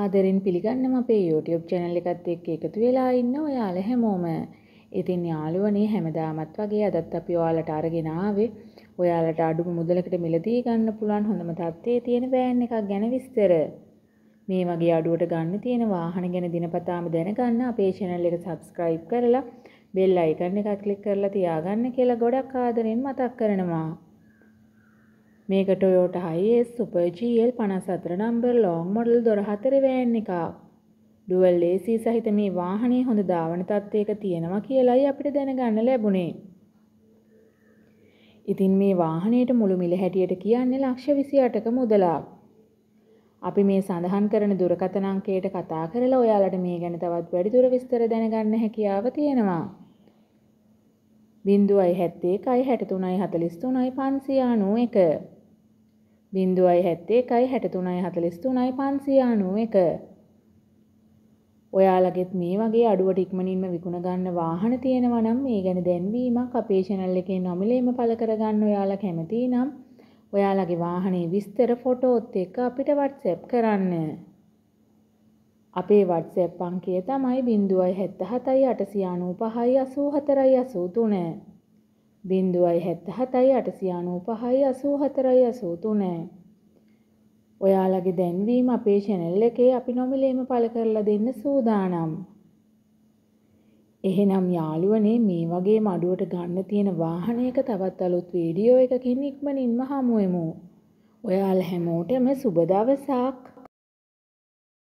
ආදරෙන් පිළිගන්නම අපේ YouTube channel එකත් එක්ක එකතු වෙලා ඉන්න ඔයාලා හැමෝම. ඉතින් යාළුවනේ හැමදාමත් වගේ අදත් අපි ඔයාලට අරගෙන ආවේ ඔයාලට අඩුම මුදලකට මිලදී ගන්න පුළුවන් හොඳම තත්ත්වයේ තියෙන වෑන් එකක් ගැන විස්තර. මේ වගේ අඩුවට ගන්න තියෙන වාහන ගැන දිනපතාම දැනගන්න අපේ channel එක subscribe කරලා bell icon එකක් click කරලා තියාගන්න කියලා ගොඩක් ආදරෙන් මතක් කරනවා. මේක Toyota Hiace super GL 54 number long model දොර හතරේ වෑන් එකක්. ඩුවල් AC සහිත මේ වාහනේ හොඳ ධාවන තත්ත්වයක තියෙනවා කියලයි අපිට දැනගන්න ලැබුණේ. ඉතින් මේ වාහනේට මුළු මිල හැටියට කියන්නේ ලක්ෂ 28ක මුදලක්. අපි මේ සඳහන් කරන දුරකථන අංකයට කතා කරලා ඔයාලට මේ ගැන තවත් වැඩිදුර විස්තර දැනගන්න හැකියාව තියෙනවා. 0.71 63 43 591 බින්දුවයි හැත්තේ එකයි හැටතුනයි හතලිස් තුනයි පන්සිය අනුව එක. ඔයාලගෙත් මේ වගේ අඩුවට ඉක්මනින්ම විකුණ ගන්න වාහන තියෙනවා නම් මේ ගැන දැන්වීමක් අපේ channel එකේ නොමිලේම පළ කරගන්න ඔයාලා කැමති නම් ඔයාලගේ වාහනේ විස්තර ෆොටෝත් එක්ක අපිට WhatsApp කරන්න. අපේ WhatsApp අංකය තමයි 077 895 84 83. බින්දුවයි හැත්ත හතයි අටසියානූ පහයි අසූ හතරයි අසූ තුනෑ. ඔයාලගේ දැන්වීම අපේ චැනැල්ල එකේ අපි නොමිලේම පල කරලා දෙන්න සූදානම්. එහෙනම් යාළුවනේ මේ වගේ මඩුවට ගන්න තියෙන වාහනයක තවත් අලුත් වීඩියෝ එකකින් ඉක්මනින්ම හමුවෙමු. ඔයාල හැමෝටම සුබ දවසක්.